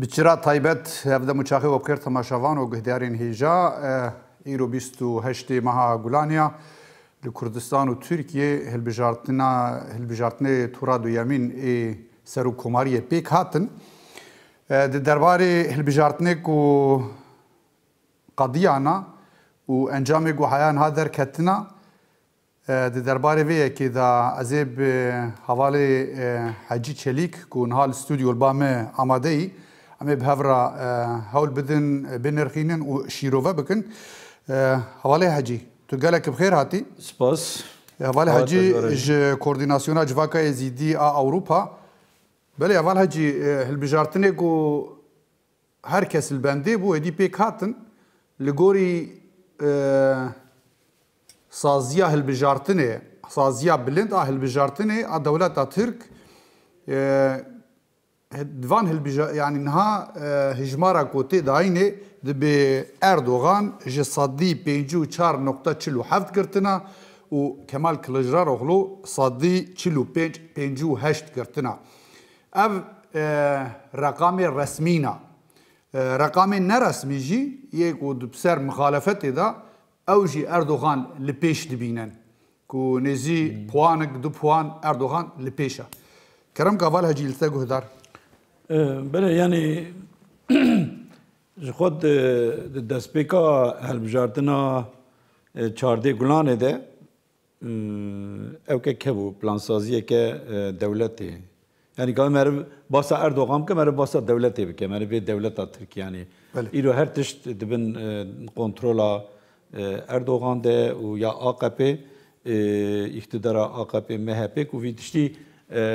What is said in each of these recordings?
بچرا تایبەت هەفدە موچاقی وەبکر تەماشاوان و گهدارین هێژا ئیرۆ 28 مەها گولانیا li Kurdistan û Tirkiye hilbijartina hilbijartinê tura duyemîn ê ser û komariyê pêk hatin. Eh, di derbarê hilbijartinek û qadiyana û encamê guhayan ha derketina eh, di derbarê vê yekê da ez ê bi hevalê Hecî eh, Çelîk ku niha li stûdyol ba me amadeyî ئەمێ بهڕا هەول بدن بنرخینن و شیرۆڤە بکن هەواڵێ هەجی تو gelekib xêr hatî Spas e Hevalê hecî ji koordinasyona civakayê e zîdî a Ewropa Belê eh, heval hecî hilbijartinê ku her kes hilbendê bû êdî pêk hatin li gorî eh, saziya hilbijartinê saziya bilind a hilbijartinê a dewleta Tirk eh, دوان هلبجا يعني نها هجمارا كوتي داينه دبي اردوغان جي صدي بينجو چار نقطة چلو حفت كرتنا و كمال كلجراروغلو صدي چلو بينج بينجو هشت كرتنا اف رقم رسمينا رقم نرسمي جي يك ودبسر مخالفته دا او جي اردوغان لبيش دبينن كو نزي بوانك دو بوان اردوغان لبيشا كرم كافال هجي لتاقو هدار بله یعنی خود دستپیکا هلبجارتنا چارده گلانه ده او که که بو پلانسازیه که دولتی یعنی که مرد باسا اردوغان که مرد باسا دولتی بکه مرد به دولت ترکیه یعنی ایرو هر تشت دبن کنترولا اردوغان ده و یا AKP اقتدار AKP MHP که وی تشتی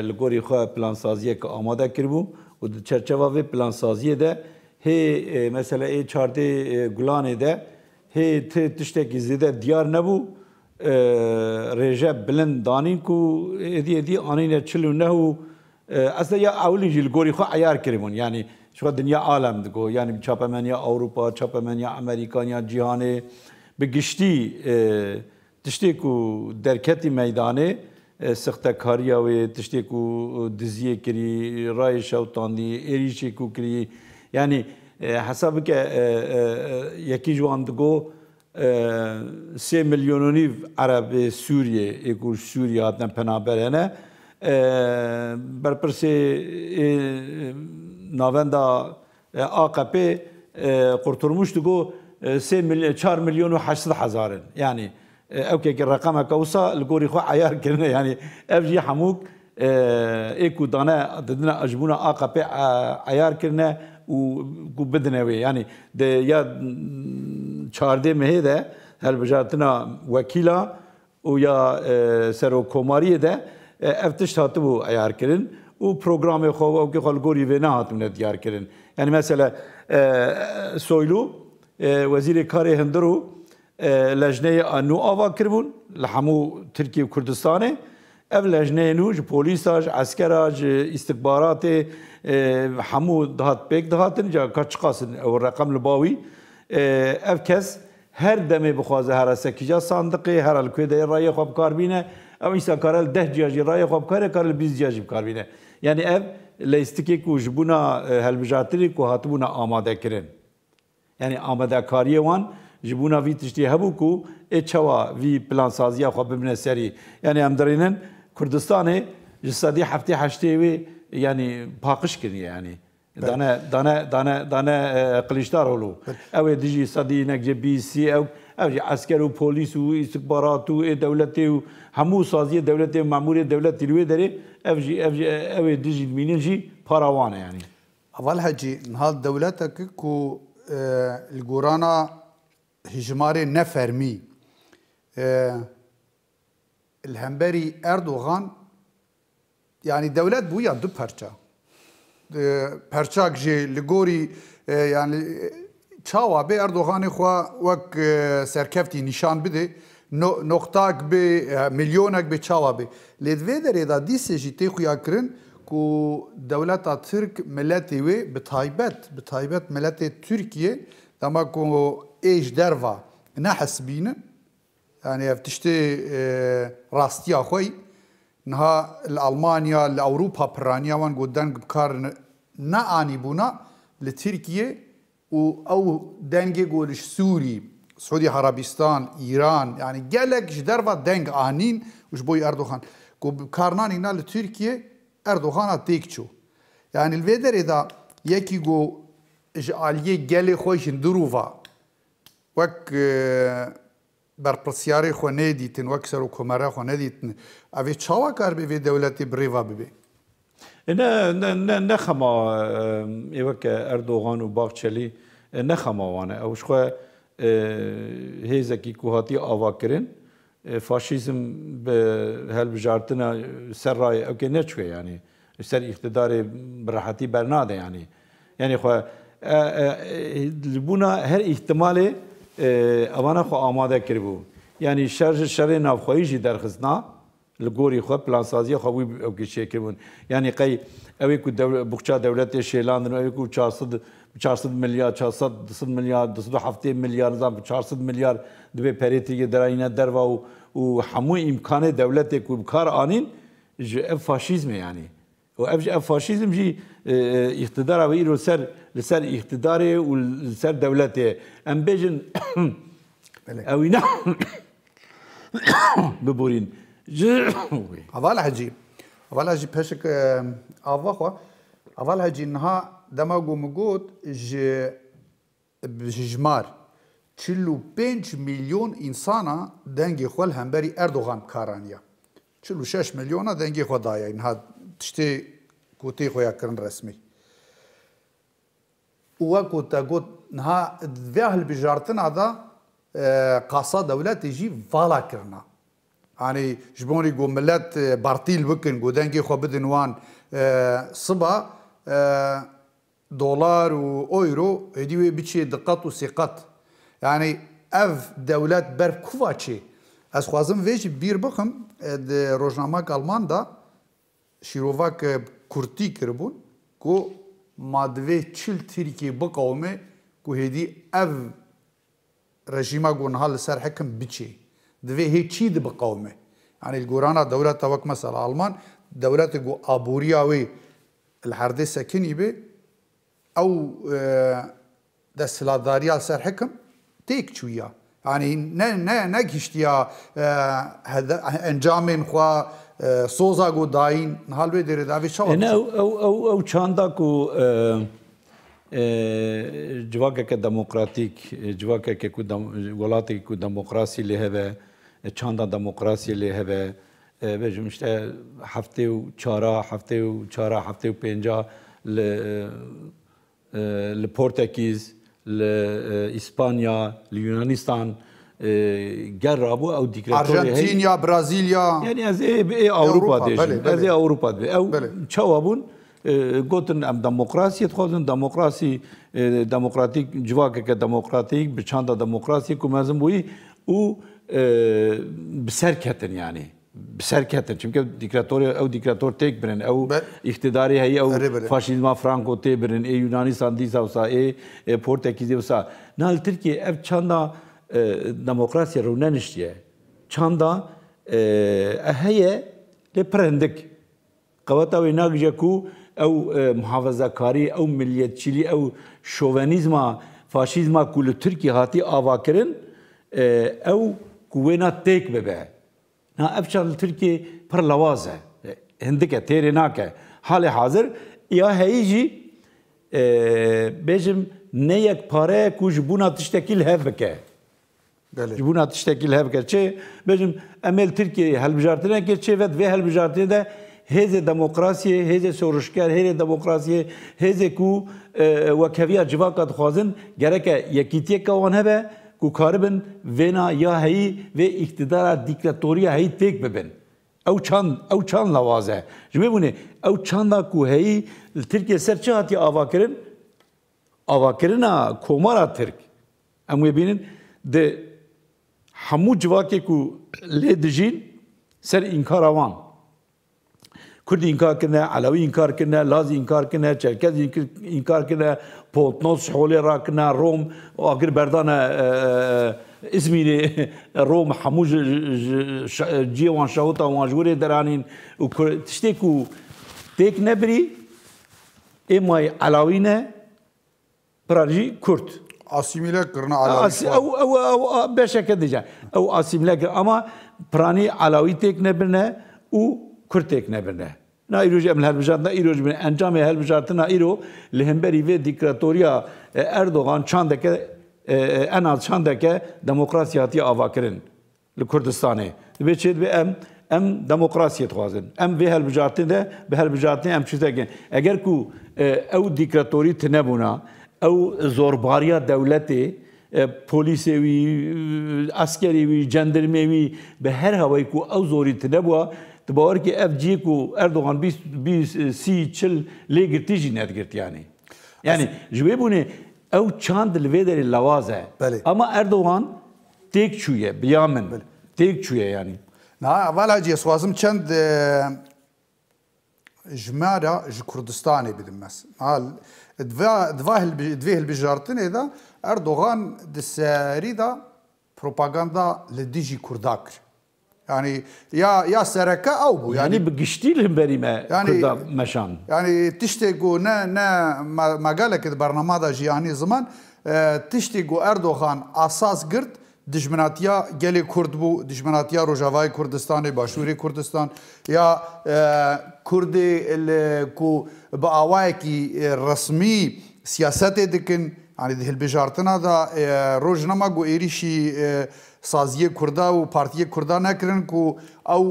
لگوری خواه پلانسازیه که آماده کرد O çerçeve ve plansaziye de hey mesela e çarde gulanê de hey te tiştekî zêde diyar nebû rêje bilind danîn ku êdî êdî anîne çilû nehu aslında ya evlî jî li gorî xwe eyar kiribûn yani şuxa dinya alem digo yani çapemen ya Avrupa çapemen ya Amerikan ya cîhanê bi giştî tiştê ku derketî meydanê سختکاریا و تشتێک و دزیە کری ڕای شەوتاندی عێریشێک و کری ینی حسا بکە یەکی جوان دگۆ سێ میلیۆنیف عرب سووریە ئێکور سووری هاتن پەنابەرێنە بەرپرسێ ناوەندا ئاقپێ قورتورمش دگۆ 4 میلیۆن و 800 هزارن ینی اوكي الرقم هكا وصا الكوري خو عيار كنا يعني افجي حموك ايكو دانا ددنا اجبونا اقا بي عيار كنا وبدنا وي يعني يا چارده مهده هل بجاتنا وكيلا ويا سرو كوماري ده افتش هاتبو عيار كرن و برنامج خو او که خالگوری و نه هاتم دیار کردن یعنی مثلا سویلو وزیر کار هندرو لجنه انو آوا کربون لحمو ترکیه و کردستانه اف لجنه نو ج پولیسا ج عسکرا ج استخبارات حمو دهات پک دهاتن جا کچقاسن او رقم لباوی اف کس هر دمه بخوازه هر سکیجا صندقی هر الکویده رای خواب کار بینه او ایسا کارل ده جیاجی رای خواب کاره کارل بیز جیاجی کار بینه یعنی اف لیستکی کو جبونا هلبجاتری کو هاتبونا آماده کرن یعنی آماده کاری وان ji bûna vî tiştî hebû ku ê çawa vî plansaziya xwe bibine serî yanî em derînin Kurdistanê ji sedî heftê heştê wê yanî paqij kiriye yanî dane e, qilîjdar olo ew ê dijî sedî nek ji bîsî ew ew jî esker û polîs û îstikbarat û ê dewletê û hemû saziye dewletê memûrê dewletî wê derê ev jî ev ew ê dijî mînin jî parawan e yanî. Eval hecî niha dewletekî ku e, li gorana hicmarê nefermî hemberî Erdogan yani devlet bu ya du perça. Perçak jî li gorî yani çawa bê Erdoganê xwe wek serkeftî nîşan bide noqtak bê milyonek bê çawa bê. Lê divê derê da dîsê jî tê xuya kirin ku devleta Tirk milletê wê bi taybet bi taybet milletê Tirkiye dema ku ئێش دەرڤ نەحسبینن ئەێ تشتێ ڕاستیا خۆی نها لە ئەلمانیا لە ئەوروپا پرانیاوان گۆ دەنگ بکار نەئانی بوونا لە ترکیە و ئەو دەنگێ گۆلش سووری سعودی عربستان ئیران ینی گەلێک ji دەرە دەنگ ئانین وش بۆی ئەردۆخان گۆ کارنانی نا لە تورکیە ئەردۆخانە تێک چوو یعنی لێ دەرێدا یەکی گۆ ji aliyê gelê xweşin duruva وەک بەرپرسیاری خۆ نەیدیتن وەک سەر و کۆمەرە خۆ نەدیتن ئەێ چاوا کار بێ دەولەتی بڕێوا ببێ. نەخەما ئێوە کە ئەردۆغان و باخچەلی نەخەماوانە ئەوش خۆ هێزەکی کوهاتی ئاواکردن فاشیزم هەلبژارتنە سەرڕای ئەوکە نەچێ ینی سەر ئیقتداری بڕەحەتی بەرنادە ینی یعنی خۆ بوونا هەر ئیحتمالێ اوانه خو آماده کرد بود یعنی شر شر نافخویی جی درخست نه لگوری خو پلان سازی خو وی او کې شي کوي یعنی قي او کو بخچا دولت شیلان او کو 400 400 میلیارد 400 200 میلیارد 207 میلیارد زام 400 میلیارد دوی پریتی دراینه دروا او همو امکان دولت کو کار آنین ژ فاشیزم یعنی وابجا فاشيزم جي اقتدار ويلو سر لسر اقتداري ولسر دولته ام بيجن او نعم ببورين اظل هجي اظل هجي بشك اضخوا اظل هجي انها دما قومقوت ج بجمار 45 مليون انسانا دنگي خول همبري اردوغان كارانيا 46 مليون دنگي خدايا انها tiştê gotê xwe ya kirin resmî. û weko te got niha vê hilbijartina da qasa dewletê jî vala kirina. Anî ji borî got millet bartîl bikin got dengê xwe bidin wan siba dolar û oyro hêdî wê biçê diqat û sêqat. Yani ev dewlet ber kuva çê. Ez xwazim vê jî bîr bixim rojnama Alman da Şirovakê kurtî eh, kiribûn ku madivê çil Tirkiyê biqawme ku hêdî ev rejîma gunha li ser hekim biçê. Divê hê çî dibiqawme. Yani gorana devleta wek mesela Alman devletê ku aboriya wê li herdê sekinî be ew eh, desthiladariya ser hekim têk çûya. Yani ne ne ne giştiya eh, encamên xwa سۆزا و داین هەڵوێ دێرێداوی چا ئەو چاندا و civakeke demokratîk civakeke ku welatê ku demokrasî lê heve çanda demokrasî lê heve bêjim işte heftê û çara heftê û çara heftê û pênca li Portekiz, li İspanya, li Yunanistan, گر رابو او دیکتاتوری آرژانتین یا برازیلیا یعنی از ای, ای اوروبا دیشن از ای اوروبا دی او چوابون گوتن ام دموکراسی خوازن دموکراسی دموکراتیک جواکه که دموکراتیک بچاندا دموکراسی کو مزم بوی او بسرکتن یعنی بسرکتن چونکه دیکتاتوری او دیکتاتور تک برن او اقتداری هی او فاشیزما فرانکو تی برن ای یونانی ساندیسا وسا ای پورتکیزی وسا نال ترکیه اف چاندا E, demokrasiya rûne niştiye. Çanda e, e, heye lê pirendik. Qeweta wê nagije ku ew muhavezakarî, ew milliyetçîlî, ew şovenîzma, faşîzma ku li Tirkî hatî avakirin, ew ku wêna têk bibe. Na ev çar li Tirkî pir lawaz e. Hindike têrê nake. Halê hazir ya heyî jî bêjim ne yek pareye ku ji bûna tiştekî li hev bike. Bəli. Bu natış təkil həv keçə. Bizim əməl Türkiyə həlbijartinə keçə və və həlbijartinə də heze demokrasiye, heze soruşker, heze demokrasiye, heze ku e, e, vekaviya civaka dixwazin gereke yekîtiye kawan hebe ku karibin vena ya heyî ve iktidara diktatoriya heyî têk bibin. Ew çan ew çan lawaz e. Ji vê bûnê ew çanda ku heyî li Tirkiye ser çi hatiye avakirin? Avakirina komara Tirk. Em wê bînin di همو جواکی کو لی دجین سر انکار آوان کرد انکار کنه علوی انکار کنه لاز انکار کنه چرکز انکار کنه پولتنوس حولی را کنه روم آگر بردان ازمینی روم همو جیوان شاوتا وانجوری درانین و تشتی کو تیک نبری ایمای علوی نه پرارجی کرد اسیمیله کرنا علاوی او او او بشه کدیجا او اسیمیله کر اما پرانی علاوی تک نبینه او کرد تک نبینه نا ایروج امل هر بجات نا ایروج بین انجام هر بجات نا ایرو لهمبری و دیکتاتوریا اردوغان چندکه انا چندکه دموکراسیاتی آواکرین لکردستانه به چه به ام ام دموکراسی توازن ام به هر بجاتن ده به هر بجاتن ام چیزه اگر کو او دیکتاتوری تنبونا او زورباریا دولتی پلیس وی عسکری وی جندرمی وی به هر هوایی کو او زوری تنبوا تباور که اف جی کو اردوغان بیس, بیس سی چل لی گرتی جی نت گرت یعنی یعنی جوی بونه او چاند لوی داری لوازه بله. اما اردوغان تیک چویه بیامن بله. تیک چویه یعنی نه اول هجی سوازم چند جمارا جی کردستانی بیدیم مثل Dva, dva dve hilbijartinê de Erdogan di serî de propaganda li dijî kurda kir. Yani ya ya sereke ew bû yani bi giştî li berî me Kurda meşan. Yani tiştê ku ne ne megelekê di bername da jiyanî ziman tiştê ku Erdogan asas girt, دژمناتیا گلی کورد بو دژمناتیا روجاوای کوردستان باشوری کوردستان یا کورد کو با اوای کی رسمي سیاست دکن یعنی د هلبجارتنا دا روجنما گو ایریشی سازیه کوردا او پارتیه کوردا نکرن کو او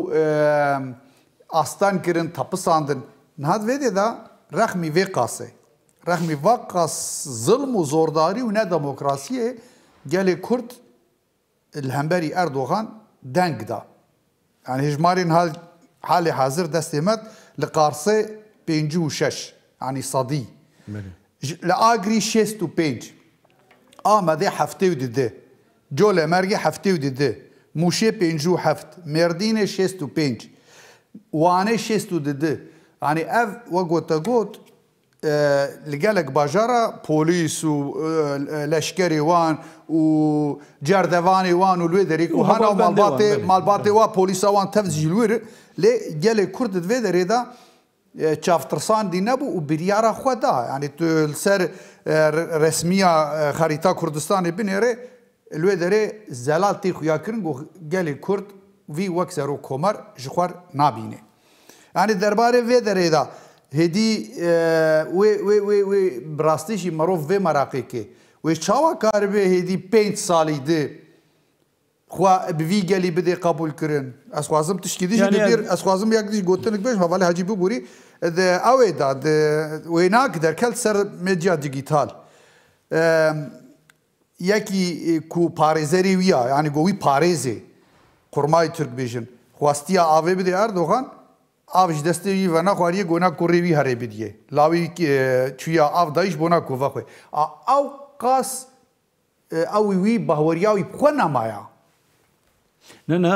آستان کرن تپساندن نهاد ویده دا رحمی وی قاسه رحمی واقع ظلم و زورداری و نه دموکراسیه گلی کورد الهمبري اردوغان دانكدا يعني هجمارين هال حالي حاضر دستيمت لقارصي بينجو شش يعني صدي لآغري شيستو بينج آه، دي حفته دي جول مرغي حفته دي موشي بينجو حفت مردين تو بينج وانه تو دي يعني اف وقوتا قوت لگەلێک باژارە پۆلیس و لەشکری وان و جاردەوانی وان و لێ دەریک و هەنا ماڵباتێ ماڵباتێ وا پۆلیساوان تەفزیلوێر لێ گەلێک کورد دوێ دەرێدا çavtirandî nebû û biryara xwe da yani tu ser e, resmiya e, xarîta Kurdistanê binêre lê derê zelatî xuyakirin û gelê Kurd vî wek ser û komer ji xwar nabîne. Yani derbarê vê derê da هدی و و و و براستیشی مروف و مراقی که و چاوا کار به هدی پنج سالی ده خوا بوی گلی بده قبول کردن از خوازم تشکیدی شد بیر از خوازم یک دیش گوتنک بش حوالی حجی بوری ده اوه دا ده ویناک در کل سر مدیا دیجیتال یکی کو پارزری ویا یعنی گوی پارزه قرمای ترک بیشن خواستی آوه بده اردوغان avj destevi ve nakhari gona kurrevi harebidiye. Lavi çuya av dayış bona kuva khoy. Av qas او وی بهوریاوی خو نمایا نه نه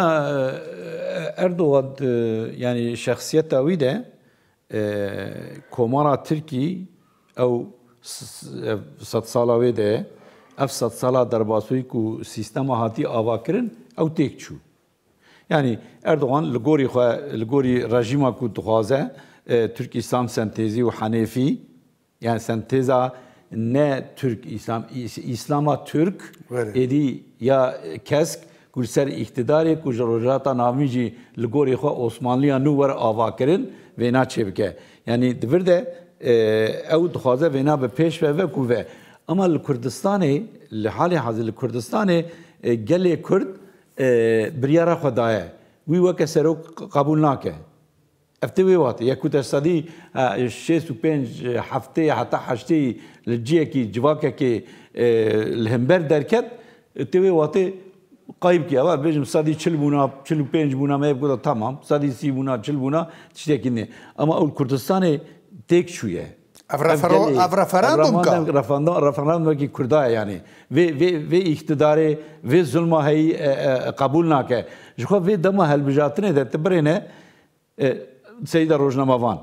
اردوغان يعني شخصيته ويدا كومارا تركي او صد سالا ويدا اف صد سالا درباسوي كو سيستما هاتي آوا كرن او تيك چو یعنی اردوغان لگوری خو لگوری رژیم کو دخوازه ترک اسلام سنتزی و حنفی یعنی سنتزا نه ترک اسلام اسلاما ترک ادی یا کسک گلسر اقتدار کو جروجات نامی جی لگوری خو عثمانلی نو ور آوا کرن وینا چبکه یعنی دورده او دخوازه وینا به پیش و کو و اما لکردستان لحال حاضر لکردستان گله کرد بریارا خدا ہے وی وکه سرو قبول ناکه افته وی واته یا کوت صدی شیس و پنج هفته یا حتی هشته لجیه کی جواکه کی الهمبر درکت تی وی واته قایب کی اوا بجم صدی 40 بونا 45 بونا مې ګوډه تمام صدی 30 بونا 40 بونا تشته کینه اما اول کردستان تک شویه Avraferandum Avraferandum ka? Referandum ki Kurda yani. Ve ve ve iktidarı ve zulma hey e, e, kabul nake. Jiko ve dama helbijatine de tebrine e, Seyda Rojnamavan.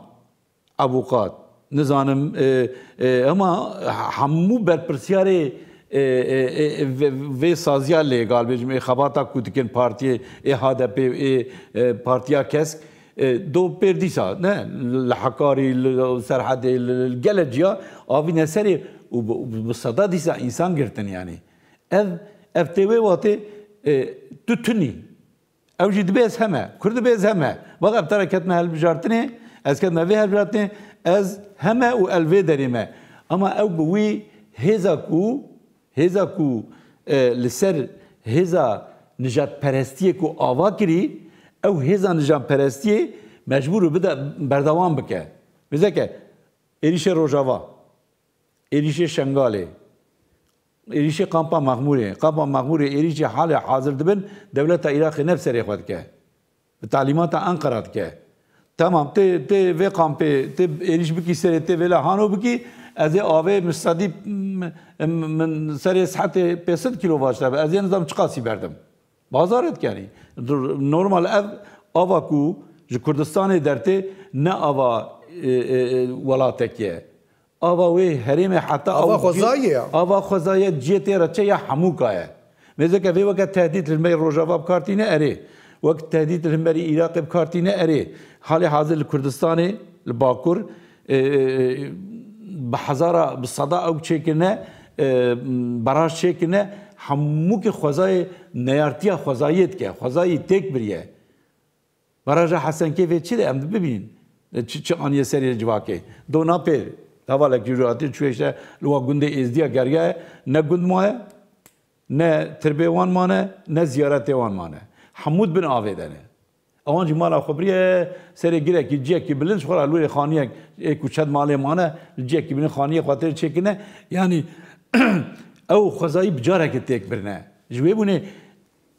Avukat. Nizanim ama hammu berpersyarı ve sazya legal bejme xabata kudikin partiye e HDP e partiya kesk. دو بيرديسا نه الحكاري السرحدة الجلجيا آفين نسري وبصدا ديسا إنسان قرتن يعني أف أف تيوي واتي تتني أو جد بيز هما كرد بيز هما بقى بترى كتنا هالبجارتني أز كتنا في هالبجارتني أز هما وألفي دريما أما أو بوي هزاكو هزاكو لسر هزا نجات پرستیه کو آوا او هیزا نجام پرستی مجبور بده بردوام بکه بزه که ایریش روجاوا ایریش شنگاله ایریش قامپا مغموره قامپا مغموره ایریش حال حاضر دبن دولت عراق نفس سری خود که به تعلیمات انقره که تمام ته ته و قامپ ته ایریش بکی سری ته ولا هانو بکی از آوه مصدی من سری صحت 500 کیلو واجده از نظام چقاسی بردم بازارت کاری نورمال اف آوا کو جو کردستان درته نه آوا ولاتکیه آوا وی حریم حتی آوا خزایه آوا خزایه جیتی رچه یا حموکایه میزه که وی وقت تهدید لمبه روجاوا بکارتی نه اره وقت تهدید لمبه عراق بکارتی نه اره حال حاضر کردستان باکور به هزاره بصدا او چیکنه براش چیکنه hamuk xwezayê neyartiya xwezayê dike xwezayê têk biriye baraja Hesenkevê çi de em bibînin çi aniye serê civakê do napê hevalek cûratî çûyeşte li wa gundê êzdiya gerge ne gund maye ne tirbê wan mane ne ziyaretê wan mane hemûd bin avê de ne ewan jî mala xwebriye serê girekî ciyekî bilind xwara lûrê xaniyek ê ku çed malê mane li ciyekî bînin xaniye xwatir çêkine yanî او خزایی بجاره که تیک برنه جوی بونه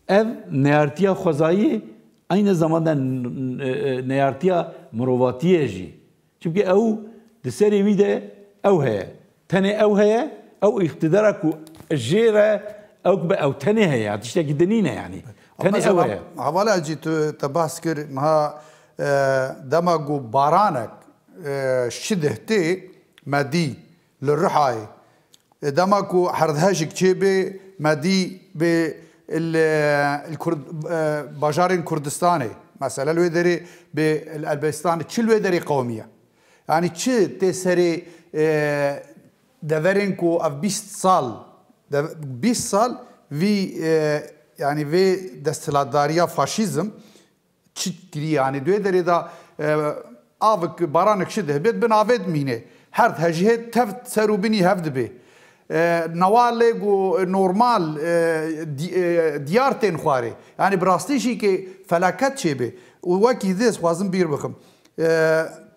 ev neyartiya xwezayê aynı zamanda neyartiya mirovatiyê jî. Çünkü ew di serê wî de ew heye. Tenê ew heye, ev iktidara ku jê re ew be ew tenê heye. Tiştekî dinîne yani. Tenê ew heye. Hevala jî tu te bahs kir ha dema ku baranek şi dihtê medî li Rihayê دمكو حردهاجك تشيبي مادي بالكرد بجار كردستاني مثلا الويدري بالالبستان تشي الويدري قوميه يعني تشي تسري دفرينكو اف بيست سال بيست سال في يعني في دستلاداريا فاشيزم تشي كري يعني دويدري دا افك برانك شده بيت بنافد مينه هر هجهت تفت سروبني هفد به نوا لگو نورمال دیار تین خواره یعنی براستیشی که فلاکت چه به وکی دیز خوازم بیر بخم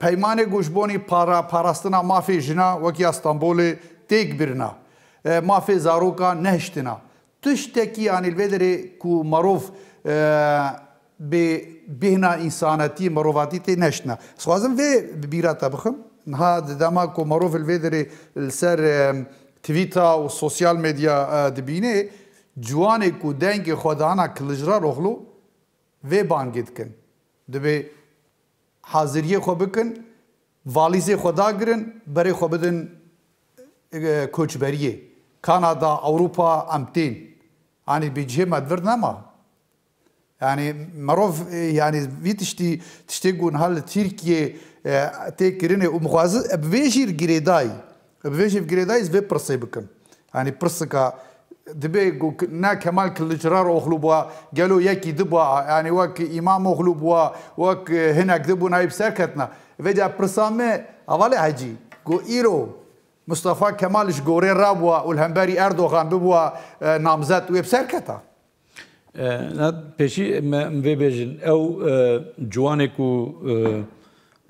پیمان گوشبونی پارا پاراستنا مافی جنا وکی استانبول تیک برنا مافی زاروکا نهشتنا تشتکی آنیل ودره کو مروف به بهنا انسانتی مرواتی تی نشنا سوازم و بیراتا بخم ها دما کو مروف الودره سر تویتا و سوسیال مدیا دبینه جوانه کو دنگ خدانا کلجرا روغلو و بانگید کن دبه حاضریه خو بکن والیزه خدا گرن بره خو بدن کوچبریه کانادا اوروبا امتین یعنی بیجه مدور نما یعنی مروف یعنی وی تشتی تشتی گون حال ترکیه تکرینه و مخوازه بویجیر گریدای بفيجي في جريدايز في برصي بكم يعني برصك دبي نا كمال كل جرار أخلوبوا قالوا يكي دبوا يعني وك إمام أخلوبوا وك هناك دبوا نايب ساكتنا فيجا برصامي أظل عجي قو إيرو مصطفى كمالش قورين رابوا والهمباري أردوغان ببوا نامزات ويب ساكتا نات بيشي مبيبيجن أو جوانك و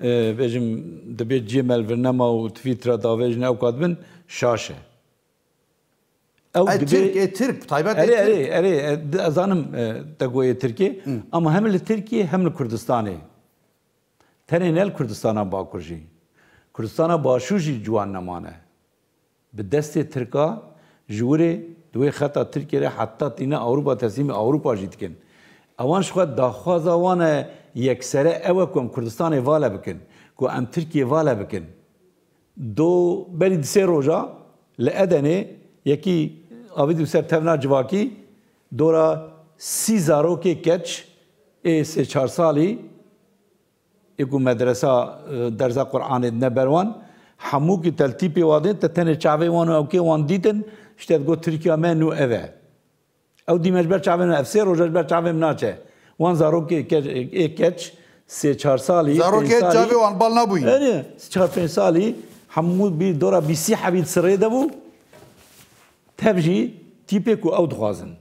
bêjim dibe ciyê melvirnema û Twîtra davêjin ew kat bin şaş e. Tirk taybet erê erê ezanim e, e, te goyê e Tirkê mm. ama hem li Tirkiye hem li Kurdistanê. Tenê nel Kurdistana Bakur jî. Kurdistana başû jî ciwan nemane. Bi destê Tirka ji werê دوێ خەتا ترکێرە حتا تینە ئەوروپا تەسیمی ئەوروپا ژیتکن. ئەوان شخوا داخوازا وانە یەکسرە ئەوە کۆم کوردستانی ڤالە بکن کو ئەم ترکیە ڤالە بکن دۆ بەری دسێ ڕۆژە لە ئەدەنێ یەکی ئاویدی سەر تەنا جواکی دۆرە سی زارۆکێ کەچ ئێ سێ چهار ساڵی یکو مەدرسا دەرزا قورآانێت نەبەروان هەمووکی تەلتی پێوادێت تە تەنێ چاوی وان و ئەوکێ وان دیتن شتێت گۆ ترکیا مە و ئەوێ ئەو دیمەش بەر چاوێن ئەفسێ ڕۆژەش بەر چاوێم ناچێت وان زارو که یک کچ سه چهار سالی زارو که جاوی وان بال نبوی یعنی سه چهار پنج سالی همو بی دورا بی سی حبید سره دبو تبجی تیپه کو او دخوازن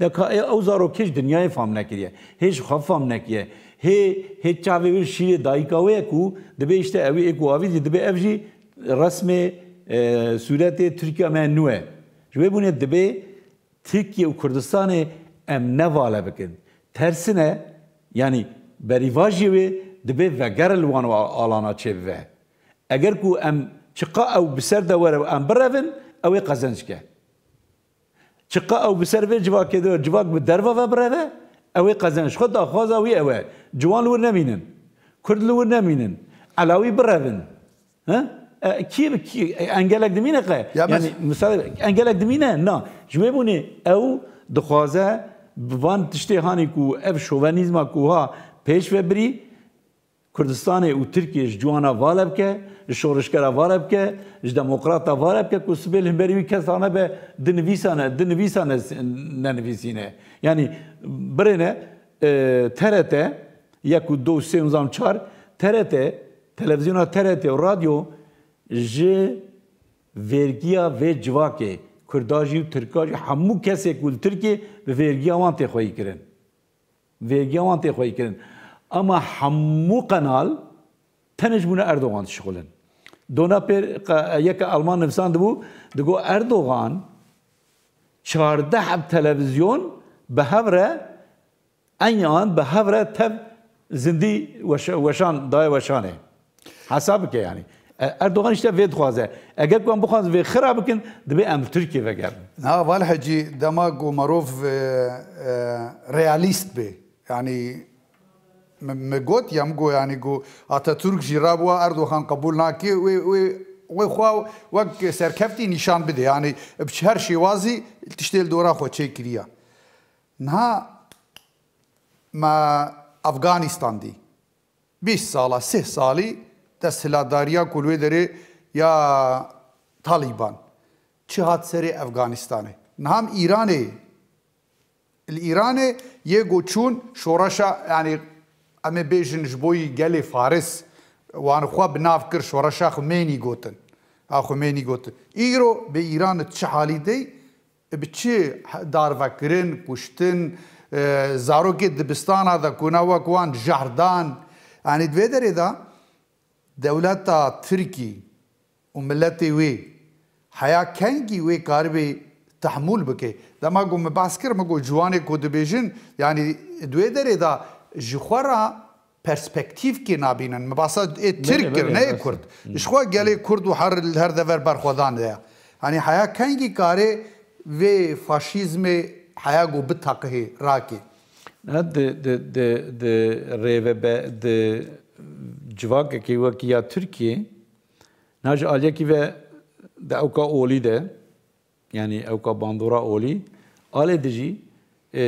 دکا او زارو کش دنیای فام نکریه هیچ خواب فام نکریه هی هی چاوی وی شیر دایی کاوی کو دبی اشته اوی اکو آوی دی دبی افجی رسم صورت ترکیه من نوه جوی بونه دبی ترکیه و کردستان ام نواله بکن tersine yani berîvajê wê dibe vegeril wan alana çêve. Eger ku em çiqa ew bi ser de were em birevin ew ê qezen dike. Çiqa ew bi ser vê civakê de civak bi derva ve bireve ew ê qezen ji xwe daxwaza wî ew e. Ciwan li wir nemînin. Kurd li wir nemînin. Elawî birevin. He? کی کی انگلک دمینه قه یعنی مثلا انگلک دمینه نه جوی بونی او دخوازه van tiştê hanî ku ev şovenîzma ku ha pêş vebirî Kurdistanê û Tirkiye ji ciwana vale bike, ji şorişkera vale bike, ji demokrata vale bike ku sibê hinberî wî kesane be dinivîsane, dinivîsane nenivîsîne. Yani birêne e, TRT ya ku do sê zam çar TRT, televizyona TRT û radyo ji vergiya vê civakê کوردا جی و ترکا جی همو کسێک و ترکێ بە vêrgiyawan têxweyî kirin vêgiyawan têxweyî kirin ئەمە hemû qenal tenêj bûne erdogan dişixulin Dona pêr yeke Alman nivsan dibû digo erdogan çardeh hev televizyon bi hev re enyan bi hev re tev zindî weşan daye weşanê e. hesab bike yanî اردوغان شته وی دخوازه اگر کوم بخواز وی خراب کن دبی ام ترکی وگر نه وال حجی دما گو معروف رئالیست به یعنی مگوت یم گو یعنی گو اتاتورک جراب و اردوغان قبول ناکی و و خو وک سرکفتی نشان بده یعنی بچ هر شیوازی تشتیل دورا خو چه کریه نه ما افغانستان دی 20 ساله 3 سالی de silahdarya kuvvetleri ya Taliban çihat seri Afganistan'ı. Nam İran'ı. İran'ı ye goçun şoraşa yani ame bejin jboyi geli Faris وان خو بناف کر شورشا خمینی گوتن خمینی گوتن ایرو به ایران چه حالی دی به چه دار وکرن کشتن زاروکی دبستان دا کونه وکوان جهردان یعنی دوی داره دا devleta Türkiye û milletê wê heya kengî wê karbê tehmûl bike. Dema got me behs kir me got ciwanê ku dibêjin yanî duê derê da ji xwe ra perspektîvkê nabînin me basa ê Tirk kir neyê Kurd. Ji xwe gelê Kurd û her her dever berxwedan de. Hanî heya kengî karê vê faşîzmê heya got bitaqihê rakê. de rêve de civakeke wekî ya Tirkiye naji aliyekî ve de ewka olî de yani ewka bandora olî alê dijî e,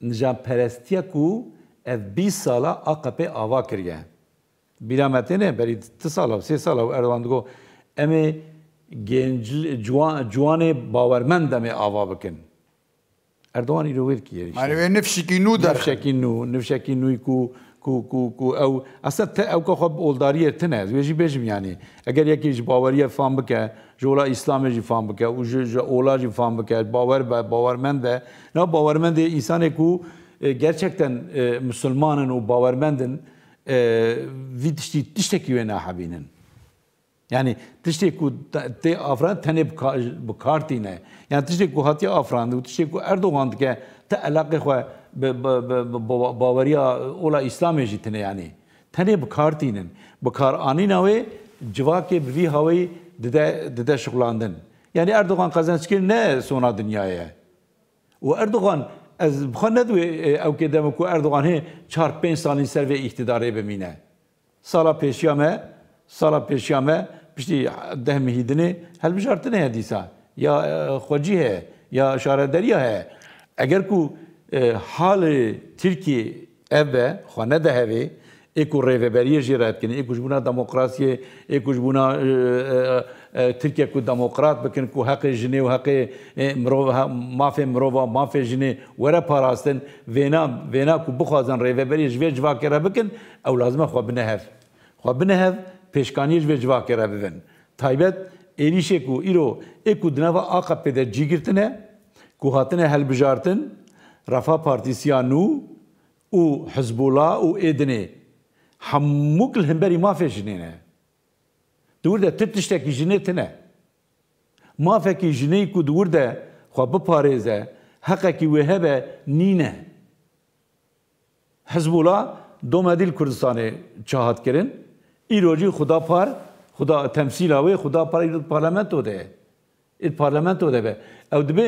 nijaperestiye ku ev bî sala AKP ava kiriye. Bîrametê ne berî ti sala sê sala Erdogan digo em ê ciwanê bawermend em ê ava bikin. اردوغان يروير كي معناها نفشكينو دار نفشكينو نفشكينو يكو كو كو كو او اصلا او كو خب اولداريه تنه ويجي بيجم يعني اگر يكي جي باوريه فهم بك جولا اسلام جي فهم بك او جي اولا جي فهم بك باور باورمند نه باورمند انسان كو gerçekten e, Müslümanın o bavermendin e, bir tişti tişteki ve nahabinin. Yani tiştê ku tê afran tenê bi kartîne. Yani tiştê ku hatiye afrandî û tiştê ku Erdogan dike te elaqê xwe baweriya ola İslamê jî tine yani. Tenê bi kartînin. Bi karanîna wê civakê bi vî hawayî dide dide şixlandin. Yani Erdogan Kazençkin ne sona dünyaya. û Erdogan ez bixwe nedû ew kê deme ku Erdogan hê çar pênc salî ser vê îktidarê bimîne. Sala pêşiya me, sala pêşiya me پشتی ده مهیدنه هل بشارتنه هه دیسا یا خوجی هه یا اشاره دریا هه اگر کو حال ترکی اوه خانه ده هوه ایکو ریوبریه جی رد کنه ایکو جبونا دموکراسی ایکو جبونا ترکیه کو دموکرات بکن کو حق جنه و حق مروه ماف مروه ماف جنه ورا پاراستن وینا وینا کو بخوازن ریوبریه جوی جوا کرا بکن او لازمه خو بنهف خو بنهف پیشکانیش و جوا کرا ببن تایبت ایریشه کو ایرو اکو دنوا آقا پیدا جی گرتنه کو هاتنه هل بجارتن رفا پارتیسیانو او حزب الله او ادنه حموك الهمبري ما في جنينه دور ده تتشتكي جنيتنا ما فكي جني كو دور ده خو بپاريزه حقكي وهبه نينه حزب الله دومديل كردستاني چاهات كرن ایروجی خدا پار خدا تمثیل اوی خدا پار ایرو پارلمنتو ده ایر پارلمنتو ده به او دبه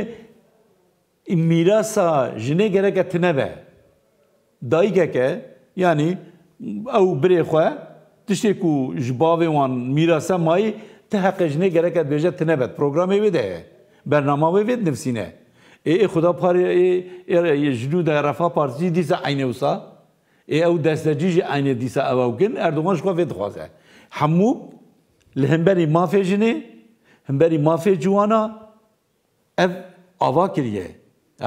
میراسا جنه گرک تنه به دایگه که یعنی او بری خواه تشتی کو جباوی وان میراسا مایی ته حق جنه گرک بیجه تنه بد پروگرامی بده برنامه وید نفسینه ای خدا پار ای جنود رفا پارتی دیسا عینه وسا ای او دستجیج عین دیسا او کن اردوغان شو فید خوازه همو لهمبری مافی جنه همبری مافی جوانا اف آوا کریه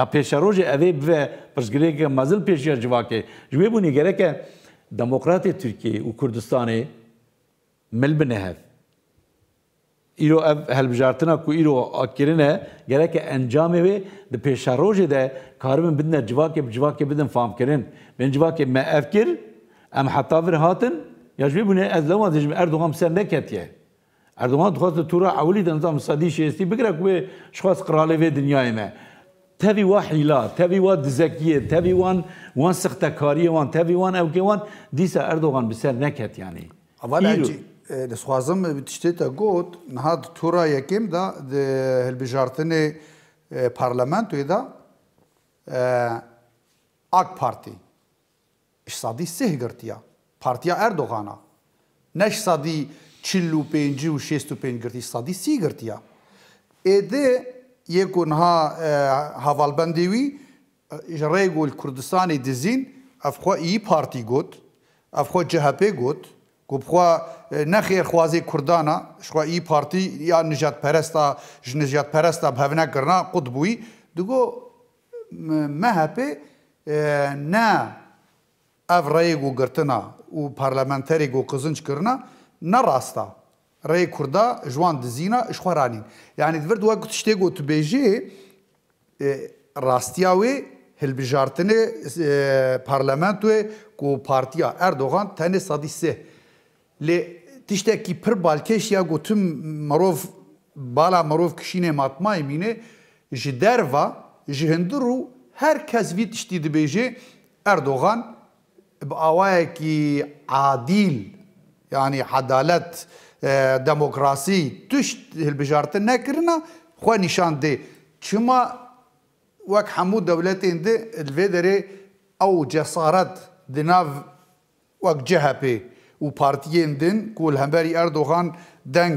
ا پیشروج اوی به پرزګری کې مزل پیشیر جوا کې جوی بونی ګره کې دموکرات ترکیه او کردستان مل بنهف ایرو هلبجارتنا کو ایرو کرنه گره که انجام وی د پیشاروج ده کارم بدن جواکه جواکه بدن فهم کرن من جواکه ما افکر ام حتا ور هاتن یجبی بونه از لما دجم اردوغان سر نکتیه اردوغان دخواست تورا اولی د نظام اقتصادی شیستی بگره که شخص قراله وی دنیای ما تبي وحيلا تبي واد زكية تبي وان وان سختكارية وان تبي وان أو كوان ديسا أردوغان بسر نكت يعني أولا دسوازم تشتی تا گوت نهاد تورا یکیم دا هلبجارتن پارلمانتوی دا AK Parti. İşsadi sihgirtiya. Partiya Erdoğan'a. Ne işsadi çillu penci u şestu pengirti. İşsadi sihgirtiya. Ede yekun ha e, havalbendevi regul Kurdistan'ı dizin afkwa iyi parti got. Afkwa CHP got. Ku bixwa e, nexê xwazê Kurdana xwa î partî ya nijatperesta ji nijatperesta hevnekirina qud bûî digo MHP e, ne ev reyê û girtina û parlamenterê û qizinç kirina ne rasta. Reyê Kurda ji wan dizîna ji xwe ranîn. Yani divir wek tiştê got tu bêjê e, rastiya wê hilbijartinê parlamentoyê ku partiya Erdogan tenê sadî seh. لێ تشتێکی پر بالکەش یا گوتم مرۆڤ بالا مرۆڤ کشینێ ماتمای مینێ ji derva ji hindir û her kes vî tiştî dibêje Erdogan bi awayekî adîl yani hedalet demokrasî tuşt hilbijartin nekirina xwe nîşan dê çima wek hemû dewletên de li vê derê ew cesaret di nav wek cihepê û partiyên din ku hemberî Erdogan deng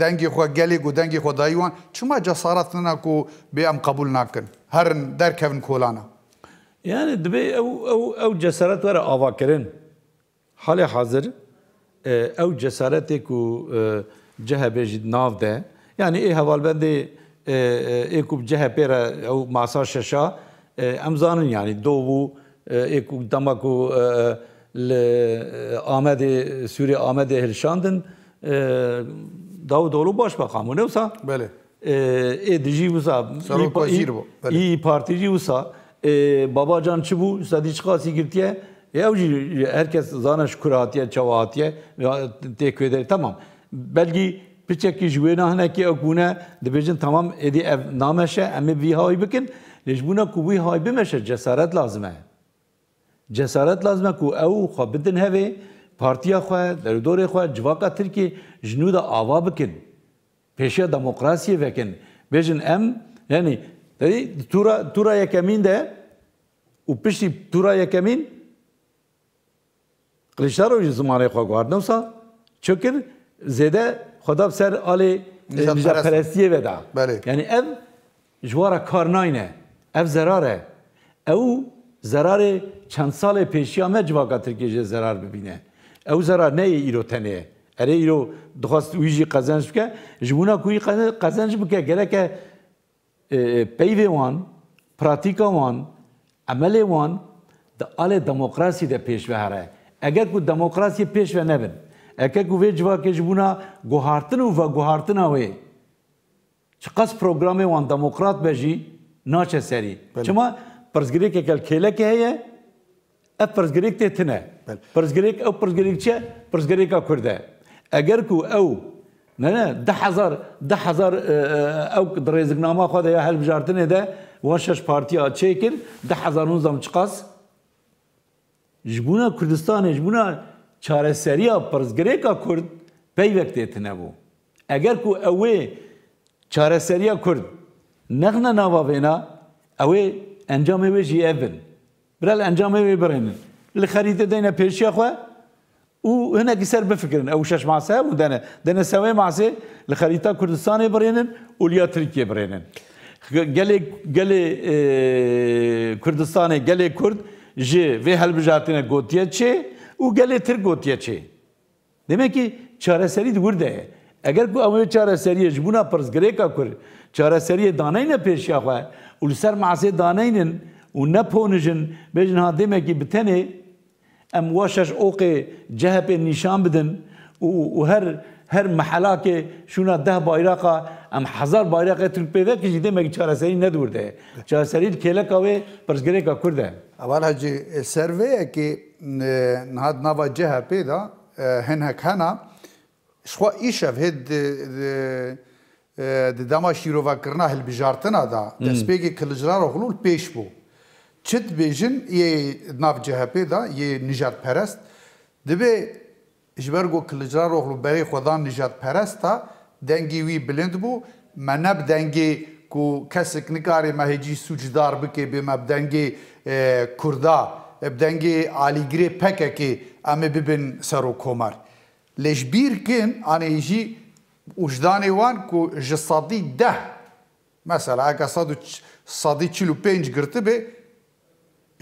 dengê xwe gelê û dengê xwe dayî wan çima cesaretina ku bê em qebul nakin herin derkevin kolana. Yani dibê ew cesaret were ava kirin. Halê hazir ew cesaretê ku cehebê jî nav de yani ê hevalbendê ê ku cehepê re ew masa şeşa em zanin yani dov û ê ku dema ku آمد سوری آمد هلشاندن داود اولو باش بخام و نوسا بله ای دیجی وسا ای پارتی جی وسا بابا Baba can بو سادی چقاسی گرتیه ya şey, herkes zana şükür hatiye, çava hatiye tekü eder. Tamam. Belki piçek ki jüvena hne ki akbune dibicin tamam edi ev nameşe emi vi hay bikin. Leş buna kubi hay bimeşe cesaret lazım. He. جسارت لازمه کو او خو بدن هوی پارتیا خو در دور خو جواکا ترکی جنود آوا بکن پیشه دموکراسی وکن بیشن ام یعنی داری تورا تورا یکمین ده و پشتی تورا یکمین قلیشتار اوجی زمانه خواه گواردنم سا چکر زیده خدا بسر آلی نجات پرستیه ودا یعنی ام جوارا کار ناینه اف زراره او ضرر چند سال پیشی همه جواکا ترکیه ضرر ببینه او ضرر نه ایرو تنه اره ایرو دخواست ویجی قزنج بکه جبونا کوی قزنج بکه گره که پیوه وان پراتیکا وان عمل وان د آل دموکراسی ده پیشوه هره اگر کو دموکراسی پیشوه نبن اگر کو وی جواکه جبونا گوهارتن و گوهارتن آوه چقدر برنامه وان دموکرات بجی ناچه سری چما Pirzgirêkek elkêlekê heye, ev pirzgirêk tê tune. Pirzgirêk ew pirzgirêk çi pirzgirêka Kurd e. Eger ku ew ne ne de hezar de hezar ew di e, rêziknama xwe de ya helbjartinê de wan şeş partiya çê e kir de hezar nûzam çiqas ji bûna Kurdistanê ji bûna çareseriya pirzgirêka Kurd peyvek tê tune bû. Eger ku ew ê çareseriya Kurd nexne nava vêna ew ê انجام وی جی اون برال انجام وی برینن الخريطه دينا بيشي اخوه وهنا كسر بفكرن او شاش معسه ودنا دنا سوي معسه الخريطه كردستان برينن وليا تركيا برينن قال قال كردستان قال كرد جي في هلبجاتنا قوتيه تشي وقال ترك قوتيه تشي demek ki çareseri gurde eğer bu ama çareseriye jbuna pırzgireka kur çareseriye danayna peşya xwe u li ser masê daneynin û neponijin bêjin ha demekî bi tenê em weşeş oqê cehepê nîşan bidin û her her mehelakê şûna deh bayraqa em hezar bayraqa Türk pê vekî jî demek çareserî nedur de. Çareserî keleka wê pirsgirêka Kurd e. Eval hacî serveyekî nihat e, nava CHP da e, hinek hena şwa îşev hêd e, د دما شیروا کرنا هل بجارتنا دا دسپیگی کلجرار اغلول پیش بو چت بیجن یه ناف جهپی دا یه نجات پرست دبی جبرگو کلجرار اغلو برای خودان نجات پرست تا دنگی وی بلند بو منب دنگی کو کسک نکاری مهجی سوجدار بکی بیم ابدنگی کردا ابدنگی آلیگری پکه که امی ببین سرو کمار لش بیر کن آنه ایجی وجداني وان كو جصادي ده مثلا اگه صادو صادی چلو پنج گرتی بی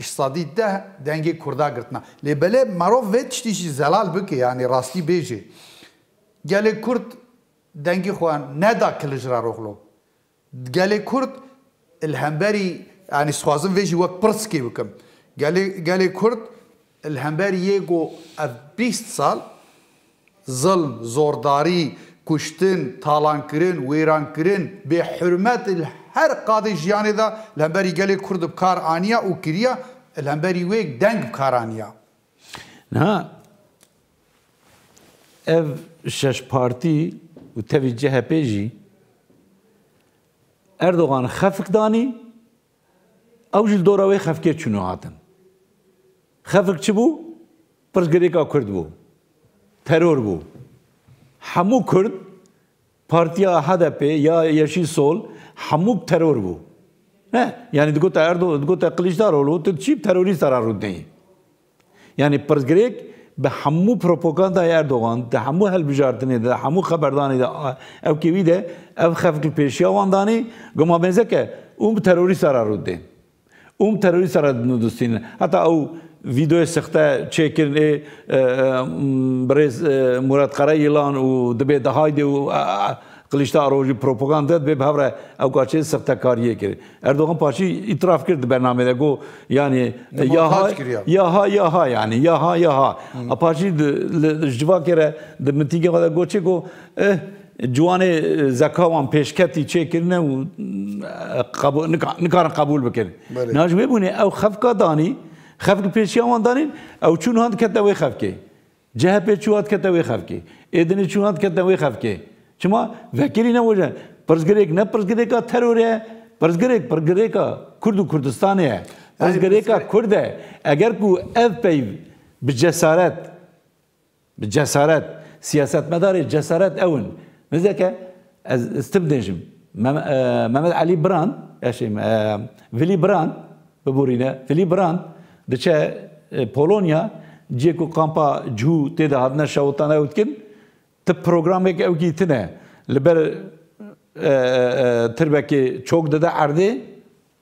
اجصادی ده دنگی کردا گرتنا لیبله مروف وی تشتیشی زلال بکی یعنی راستی بیجی گلی کرد دنگی خوان ندا کلجرا روخلو گلی کرد الهمبری یعنی سوازم ویجی وک پرسکی بکم گلی, گلی کرد الهمبری یه گو 20 سال ظلم زورداری کوشتن تاڵانکردن وێرانکردن بێ حرمەت هەر قادی ژیانێدا لەمبەری گەلێ کورد بکارانیا و کریە لەمبەری وەیەک دەنگ بکارانیا ev şeş partî û tevî CHP e jî Erdogan xefik danî ew ji dora wê xefkê çûnû hatin. Xefik çi bû? Pirsgirêka Kurd bû. Teror bû. همو کرد پارتیا HDP یا Yeşil Sol همو terör bu. Ne? Yani digo ta Erdoğan, digo ta Kılıçdaroğlu, tu çip terörist ararud değil. Yani pırzgrek به همو پروپاگاندای اردوغان ده همو هل بجارتنی ده همو خبردانی ده او کیوی ده او خفق پیشی آوان دانی گما بینزه که اون تروریست را رود دین اون تروریست را ندستین حتی او ویدیو سخته چکن برز مراد قره ایلان و دبی دهای دی و قلیشتا روزی پروپاگاندا به بهره او کاچه سخته کاریه کرد اردوغان پاشی اعتراف کرد برنامه ده گو یعنی یا ها یا ها یا ها یعنی یا ها یا ها اپاشی جوا کرد د نتیجه ودا گو چه گو جوان زکاوان پیشکتی چه کرنه و قبول نکار قبول بکنه ناجمه بونه او خفقه دانی Xevk pêçiya wan danîn ew çûn hat kete wê xevkê. CHP çû hat kete wê xevkê. Êdinê çû hat kete wê xevkê. Çima vekirî ne hoje pirzgirêk ne pirzgirêka terorê ye, pirzgirêk pirzgirêka Kurd û Kurdistanê ye. Pirzgirêka Kurd e. Eger ku ev peyv bi cesaret bi cesaret siyasetmedarê cesaret ew in. Mizeke ez istim dêjim. Mehmet Ali Brand, ya şey, Willy Brand, ببورينا فيلي براند Diçe Polonya ciyê ku kampa cû tê de hatine şewtana ew dikin ti programek ew gîtine li ber e, e, e, tirbekê çok dide erdê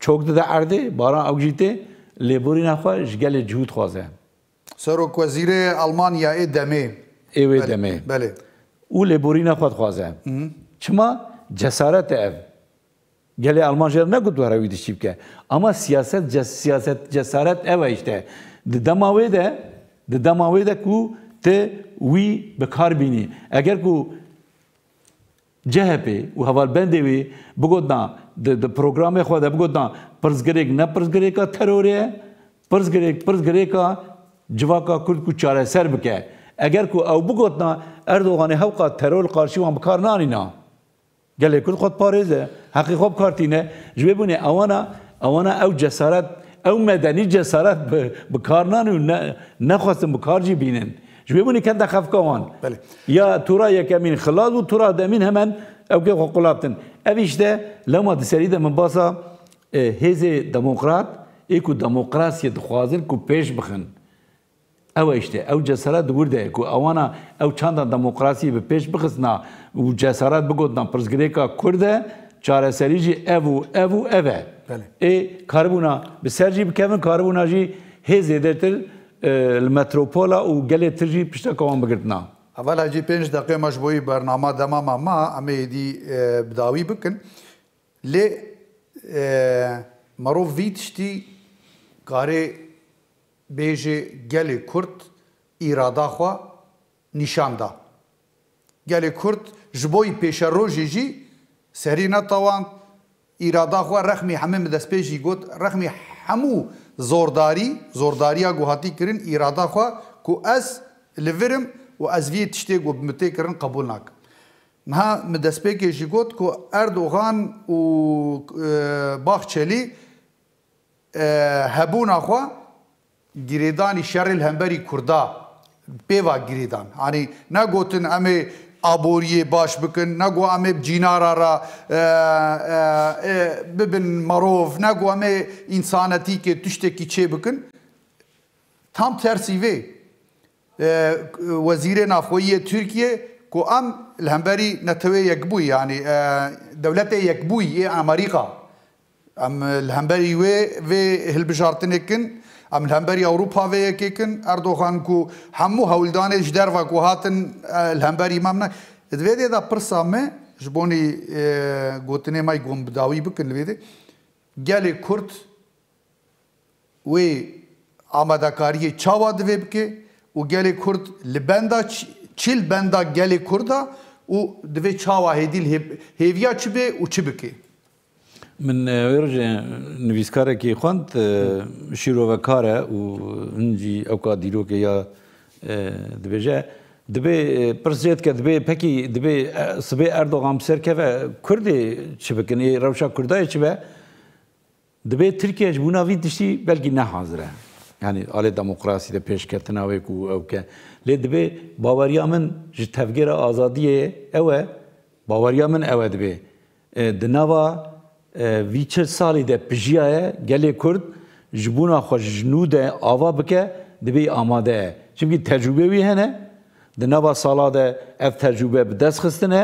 çok dide erdê baran ew jî tê lêborîna xwe ji gelê cihû dixwaze. Serok Wezîrê Almanyayê demê. Ewê demê. Belê. Û lêborîna xwe dixwaze. Çima mhm. cesaret ev. Gele Almancalar ne kutu haravi dişipke. Ama siyaset ces, siyaset cesaret eve işte. De damavê de de damavê de ku te wî bikar bînî. Eger ku CHP û hevalbendê wî bigotina di programê xwe de bigotina pirsgirêk ne pirsgirêka terorê ye pirsgirêk pirsgirêka civaka Kurd ku çareser bike. Eger ku ew bigotina Erdoganê hewqa teror karşî wan bikar nanîna. گله کرد خود پارزه حقی خوب کارتینه جوی بونه اوانا اوانا او جسارت او مدنی جسارت به کار نانو نخواستم به کار جی بینن جوی بونه کند خفکوان بله. یا تورا یکمین خلاص و تورا دمین همان او که خو قلابتن اویش ده لما دسری ده من باسا هیز دموقرات ایکو دموقراسی دخوازن کو پیش بخن او اشته او جسارت دور ده کو اوانا او چند دموقراسی به پیش بخسنا و cesaret bigotina pirzgirêka Kurd e çareserî jî ev û ev û ev e. Ê karbûna bi ser jî bikevin karbûna jî hê zêdetir li metropola û gelê tir jî pişteka wan bigirtina. Evvela jî pênc deqê me ji boî bernama demama ma em ê êdî bidawî bikin. Lê merov vî tiştî karê bêjê gelê Kurd îrada xwe nîşan da. Gelê Kurd ji bo pêşe rojê jî serî netewand îrada xwe rexmê hemê min destpê jî got rexmê hemû zordarî zordariya guhatî kirin îrada xwe ku ez li virim û ez vê tiştê got bi tê kirin qebûl nakim Niha min destpêkê jî got ku Erdogan û Baxçelî hebûna xwe girêdanî şerê hemberî Kurda pêva girêdan. Anî ne gotin em ê aboriye baş bikin, negu em ê cinara re e, e, bibin merov, negu em ê însanetîkê tiştekî çê bikin. Tam tersî vê e, wezîrê navxweyiyê Tirkiye ku em li hemberî netewê yekbû yanî dewletê yekbûyê Amerîka. Em li hemberî wê vê hilbijartinê kin, ئەم هەمبەری ئەوروپاوێ یەکێکن ئەردۆخان و هەموو هەولدانێک دەرڤە و هاتن هەمبەری مامە دوێ دێدا پرسامێ ji e, bonî e, gotinê may gombidawî bikin livê de gelê Kurd wê amadekariyê çawa divê bike û gelê Kurd li benda çil benda gelê Kurda û divê çawa hêdîl hêviya çi bê û çi bike. من ورجه نویسکاره کی خوند شیرو کاره و انجی او کا دیرو که یا دبیجه دبی پرسید که دبی پکی دبی سبی اردوغان سر که و کردی چه بکن ای روشا کردای چه به دبی ترکیه جبونا وی دشتی بلکی نه حاضره یعنی آل دموکراسی ده پیش کتنا و کو او که لی دبی باوریا من جتفگیر آزادیه اوه باوریا من اوه دبی دنوا وی چه سالی ده پجیه گلی کرد جبونا خوش جنود آوا بکه دبی آماده اه چونکی تجربه وی هنه ده نبا سالا ده اف تجربه به دست خستنه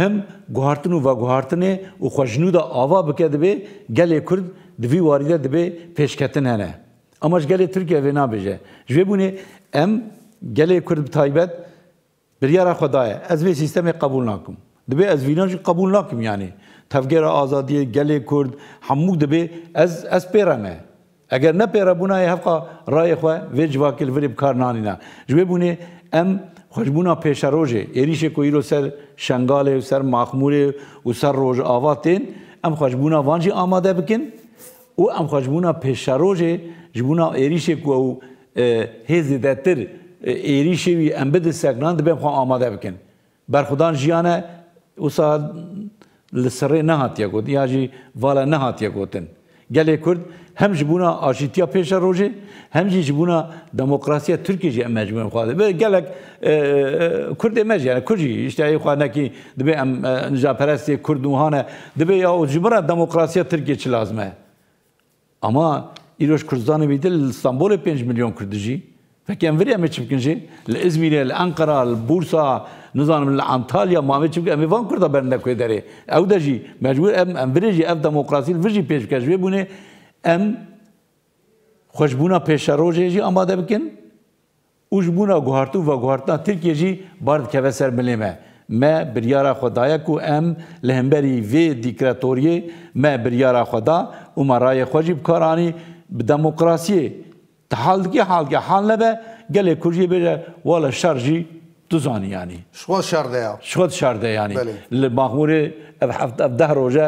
هم گوهارتن و و گوهارتن و خوش جنود آوا بکه دبی گلی کرد دوی واریده دبی پیشکتن هنه اماش گلی ترکیه وی نابجه جوی بونه ام گلی کرد تایبت بریار خدایه از وی سیستم قبول نکم دبی از ویناش قبول نکم یعنی تفگیر آزادی گلی کرد همو دبی از از پیرمه اگر نه پیره بونه هفقا رای خو و جواکل ولی بکار نانینا جوی بونه ام خوشبونا پیش روژه ایریش کوی رو سر شنگال و سر مخمور و سر روژ آواتین ام خوشبونا وانجی آماده بکن و ام خوشبونا پیش روژه جبونا ایریش کو او هزی دتر ایریشی ام بده سگنان دبم خو آماده بکن برخدان جیانه و سا li sirrê nehatiye gotin ya jî vala nehatiye gotin. Gelê Kurd hem ji bûna aşîtiya pêşa rojê hem jî ji bûna demokrasiya Tirkiye jî em mecbûr xwedin. Bi gelek e, e, Kurd ê mec yani Kurd jî îştiyayê xwe nekî dibê em e, nijaperestê Kurd û hane dibê ya ji bira demokrasiya Tirkiye çi lazim e. Ama İroş Kurdistanê bî dil 5 milyon Kurd jî. Peki em virê me çi bikin jî? Li Ankara, li نزانم لانتالیا مامه چی ام وان کرد برنده کوی داره او دجی مجبور ام ام ورجی اف دموکراسی ورجی پیش کجوی بونه ام خوشبونا پیش روزی جی آماده بکن اوجبونا گوهرتو و گوهرتنا ترکیه جی بارد که وسر ملیمه ما بریارا خدایا کو ام لهمبری وی دیکتاتوری ما بریارا خدا و مرای خوجب کارانی به دموکراسی تحال کی حال کی حال نه به گله کرجی بره والا شرجی دوزانی یعنی شواد شرده یا شواد شرده یعنی المغمور اف حفت اف ده روزه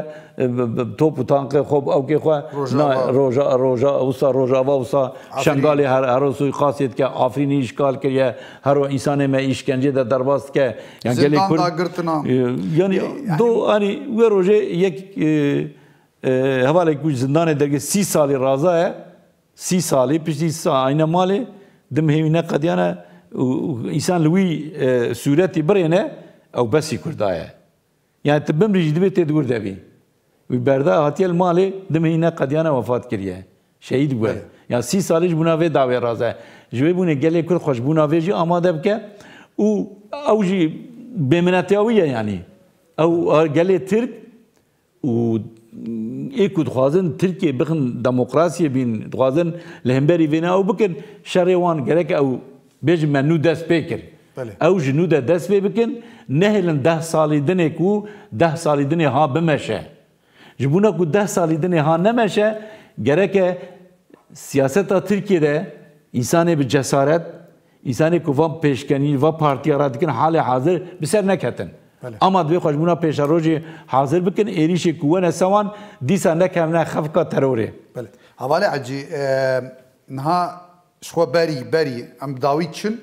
توپ و تانک خوب او که خواه نه روزا روزا وسا روزا و وسا شنگالی هر هر سوی خاصیت که آفرینی اشکال که یه هر انسان ما اشکنجه در درباست که یعنی گلی کن یعنی دو یعنی و روزه یک حواله کوچ زندان درگه سی سالی رازه سی سالی پیش سی سال اینه مالی دم هیونه قدیانه ئیسان لەوی سوورەتی بڕێنە ئەو بەسی کوردایە یان بمریش دەبێت تێ دوور دەبی وی بەردا هاتیە ماڵێ دمهینە قەدیانە وەفات کردە شەید بووە یا سی ساڵش بووناوێ داوێ ڕازە ژێ بوونە گەلێ کورد خۆش بووناوێژی ئامادە بکە و ئەوژی بێمنەتیاویە ینی ئەو گەلێ ترک و ئێک و دخوازن ترکێ بخن دەموکراسیە بین دخوازن لە هەمبەری وێنا ئەو بکن شەڕێوان گەرەکە ئەو بێژمە نو دەست پێ کرد ئەو ژنوودە دەست پێ بکن نەهێلن ده ساڵی دنێک و ده ساڵی دنێ ها بمەشە ji bûna ku deh salî dinê ha nemeşe gereke siyaseta Tirkiye'de insanê bi cesaret insanê ku van pêşkenî va partiya ra dikin halê hazir bi ser neketin. Ama divê xwejbûna pêşerojê hazir bikin êrişê ku wene sewan dîsa nekevne xefka terorê. Hevalê ecî niha شخوا بەری بەری ئەم داوی چن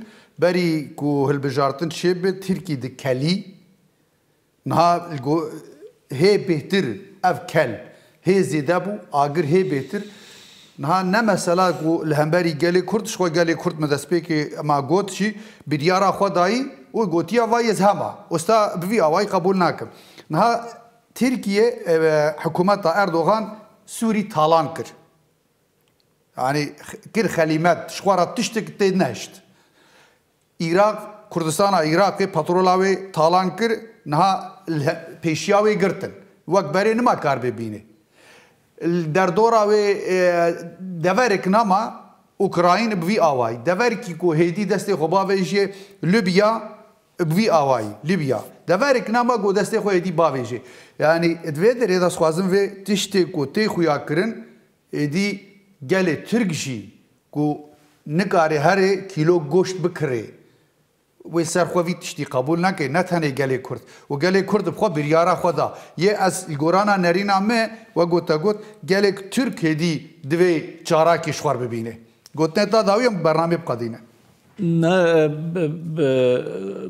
بەری و هەلبژارتن شێ بێت ترکی دکەلی نها هێ بهتر ئەف کەل هێ زێدە بوو ئاگر هێ بهتر نها نەمەسەلا و لە هەمبەری گەلی کورد شخۆ گەلی کورد مەدەستپێکی ئەما گۆت چی بریارا خۆدایی و گوتیە وای هەما ئستا بوی ئەوای قبول ناکەم نها ترکیە حکوومەتە ئەردۆغان سووری تاالان کرد يعني كل خليمات شوارا تشتك تنهشت عراق كردستان عراق باترولاوي تالان كر نها بيشياوي قرتن وكبري نما كار ببيني در دوراوي آه، دفرك نما اوكراين بوي اواي دفركي كو هيدي دستي خباويجي ليبيا بوي اواي ليبيا دفرك نما كو دستي خو هيدي باويجي يعني دويدر اذا سوازن في تشتي كو تي خويا كرن هيدي gelê Türk jî ku nikare herê kîlo goşt bikirê wê serxwe vî tiştî qebul neke ne tenê gelê Kurd û gelê Kurd bixwe biryara xwe da yê ez gorana nerîna me we gote got gelek Türk hedî divê çarakê xwar bibîne gotine ta dawiye bername biqadîne Ne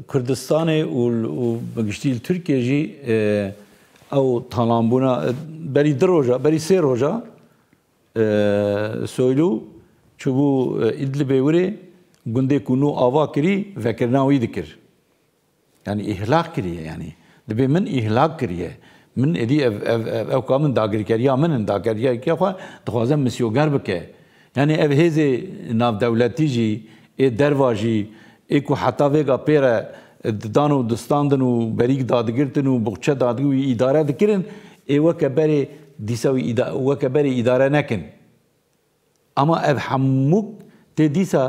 Kurdistanê û bigiştîl Türkiye jî ew talanbûna berî di roja berî sê roja سویلو چبو ادل بیوری گنده کنو آوا کری وکرناوی دکر یعنی احلاق کریه یعنی دبی من احلاق کریه من ادی اف اف اف اف کامن داگر کریا من داگر کریا کیا خواه دخوازم مسیوگر بکه یعنی اف هیز ناف دولتی جی ای درواجی ای کو حتا ویگا پیره دانو دستاندن و بریک دادگرتن و بخچه دادگو اداره دکرن ای وکه بره ديساوي إدا وكباري إدارة نكن أما أب حموك تديسا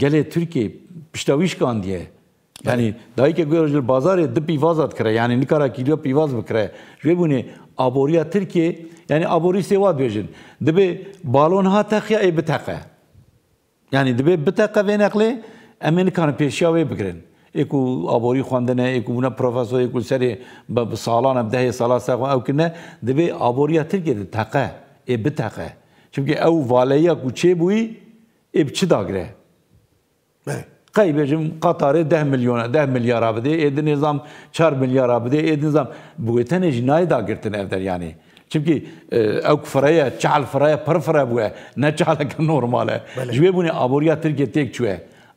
جل تركي بشتويش كان ديه يعني دایی که گویا رجل بازار دو پیوازات کره یعنی نکارا کیلو پیواز بکره جوی بونه آبوریا ترکیه یعنی آبوری سواد بیجن دبه بالون ها تخیا ای بتقه یعنی دبه بتقه و نقله امین کان پیشیا وی بگرن اکو آبوری خواندنه اکو بنا پروفسور اکو سری سالان ده سالا سخوا او کنه دبی آبوریا ترکیه ده تقه ای بتقه چونکه او والیا کو چه بوی ای بچی داگره قیبجم قطر 10 میلیون 10 میلیار بده اید نظام 4 میلیار بده اید نظام بوتن جنای دا گرتن افدر یعنی چونکی او فرایه چعل فرایه پر فرایه بوه نه چعل که نورماله جوی بونه آبوریا ترکیه تک چوه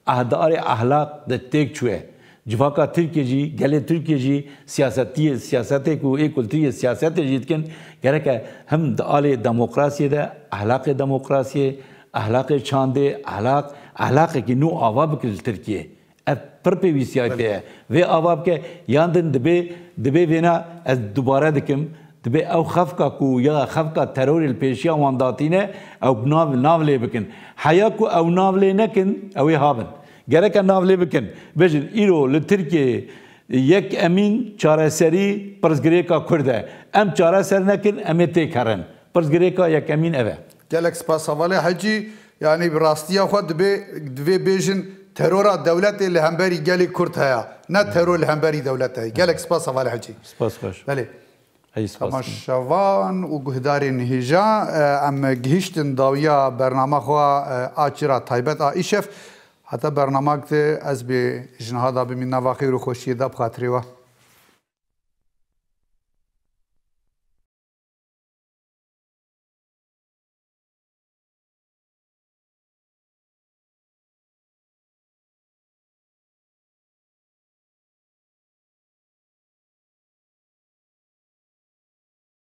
ahdar ahlak destek çüe. Civaka Türkiye'ci, gele Türkiye'ci siyaseti, siyasete ku ekultiye siyasete jitken gerek hem dale demokrasiyede, ahlak demokrasiye, ahlak çande, ahlak, ahlak ki nu avab kil Türkiye. Ev pırpe bir siyasete ve avab ke yandın dibe, dibe vena ez dubara dikim, dibe ev xafka ku ya xafka terör il peşiya wandatine ev nav nav le bikin. Haya ku ev nav le nekin, ev habin. Gereken navle bikin. Bejin İro li Türkiye yek emin çareseri prizgireka kurde. Em çareser nekin em tê kerin. Prizgireka yek emin eve. Gelek spas havale hacı yani rastiya xwe dibe dibe bêjin terora devletê li hemberî gelê Kurd heye. Ne teror li hemberî devlet heye. Gelek spas havale hacı. Spas xweş. Belê. تەماشەوان و گوهدارên هێژا ئەم گهیشتن داویە بەرنمەخوا ئاچرا تایبەت ئائیشەف حتی برنامه که از به جنها دا بمینه واقعی رو خوشیده بخاطری و